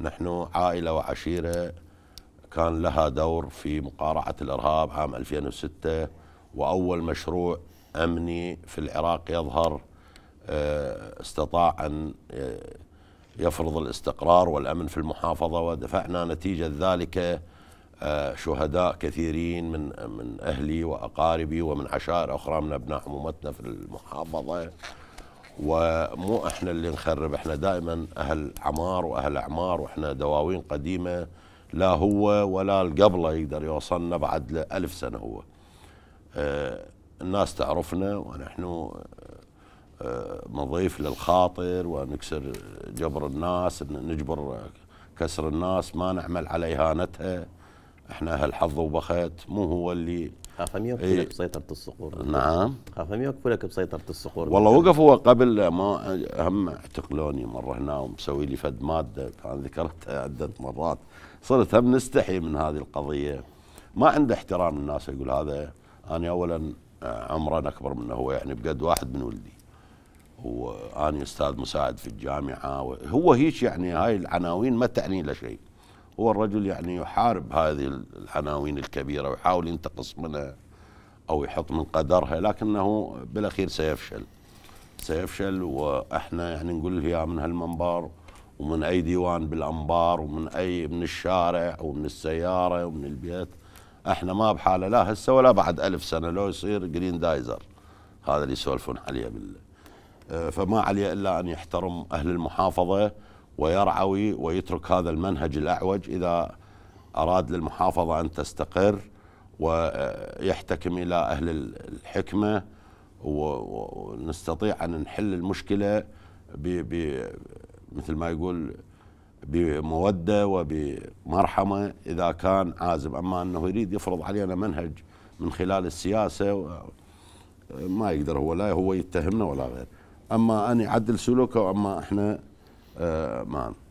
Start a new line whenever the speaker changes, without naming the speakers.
نحن عائلة وعشيرة كان لها دور في مقارعة الإرهاب عام 2006 وأول مشروع أمني في العراق يظهر آه، استطاع أن آه، يفرض الاستقرار والأمن في المحافظة ودفعنا نتيجة ذلك آه، شهداء كثيرين من من أهلي وأقاربي ومن عشائر أخرى من أبناء عمومتنا في المحافظة ومو احنا اللي نخرب احنا دائما اهل عمار واهل اعمار واحنا دواوين قديمه لا هو ولا القبله يقدر يوصلنا بعد ألف سنه هو اه الناس تعرفنا ونحن اه, آه، نضيف للخاطر ونكسر جبر الناس نجبر كسر الناس ما نعمل على اهانتها احنا اهل حظ وبخت مو هو اللي خافم يكفلك إيه. بسيطره الصقور نعم خافم يكفلك بسيطره الصقور والله وقف هو قبل ما هم اعتقلوني مره هنا ومسوي لي فد ماده كان ذكرتها عده مرات صرت هم نستحي من هذه القضيه ما عنده احترام الناس يقول هذا انا اولا آه، عمرا اكبر منه هو يعني بقد واحد من ولدي واني استاذ مساعد في الجامعه هو هيك يعني هاي العناوين ما تعني له شيء هو الرجل يعني يحارب هذه العناوين الكبيرة ويحاول ينتقص منها أو يحط من قدرها لكنه بالأخير سيفشل سيفشل وإحنا يعني نقول يا من هالمنبر ومن أي ديوان بالأنبار ومن أي من الشارع ومن السيارة ومن البيت احنا ما بحاله لا هسه ولا بعد ألف سنة لو يصير جرين دايزر هذا اللي يسولفون عليه بالله أه، فما عليه إلا أن يحترم أهل المحافظة ويرعوي ويترك هذا المنهج الأعوج إذا أراد للمحافظة أن تستقر ويحتكم إلى أهل الحكمة ونستطيع أن نحل المشكلة ب مثل ما يقول بمودة وبمرحمة إذا كان عازم أما أنه يريد يفرض علينا منهج من خلال السياسة ما يقدر هو لا هو يتهمنا ولا غير أما أن يعدل سلوكه وأما إحنا آه، معنا